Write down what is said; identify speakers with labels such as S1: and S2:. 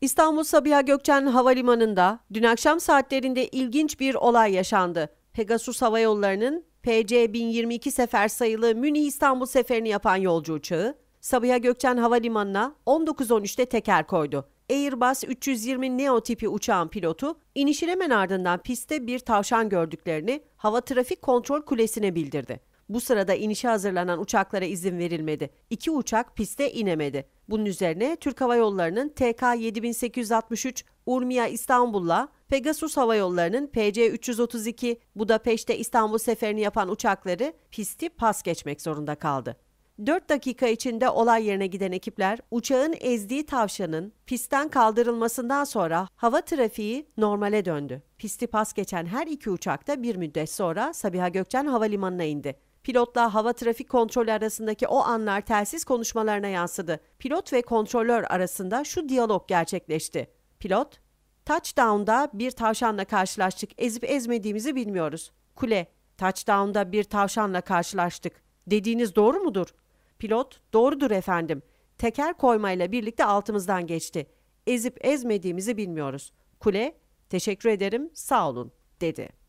S1: İstanbul Sabiha Gökçen Havalimanı'nda dün akşam saatlerinde ilginç bir olay yaşandı. Pegasus Hava Yolları'nın PC 1022 sefer sayılı Münih İstanbul seferini yapan yolcu uçağı Sabiha Gökçen Havalimanı'na 19.13'te teker koydu. Airbus 320 Neo tipi uçağın pilotu inişin hemen ardından pistte bir tavşan gördüklerini hava trafik kontrol kulesine bildirdi. Bu sırada inişe hazırlanan uçaklara izin verilmedi. İki uçak piste inemedi. Bunun üzerine Türk Hava Yolları'nın TK 7863 urmiya İstanbul'la Pegasus Hava Yolları'nın PC-332 Budapeşte İstanbul seferini yapan uçakları pisti pas geçmek zorunda kaldı. 4 dakika içinde olay yerine giden ekipler uçağın ezdiği tavşanın pistten kaldırılmasından sonra hava trafiği normale döndü. Pisti pas geçen her iki uçak da bir müddet sonra Sabiha Gökçen Havalimanı'na indi. Pilotla hava trafik kontrolü arasındaki o anlar telsiz konuşmalarına yansıdı. Pilot ve kontrolör arasında şu diyalog gerçekleşti. Pilot, touchdown'da bir tavşanla karşılaştık. Ezip ezmediğimizi bilmiyoruz. Kule, touchdown'da bir tavşanla karşılaştık. Dediğiniz doğru mudur? Pilot, doğrudur efendim. Teker koymayla birlikte altımızdan geçti. Ezip ezmediğimizi bilmiyoruz. Kule, teşekkür ederim, sağ olun, dedi.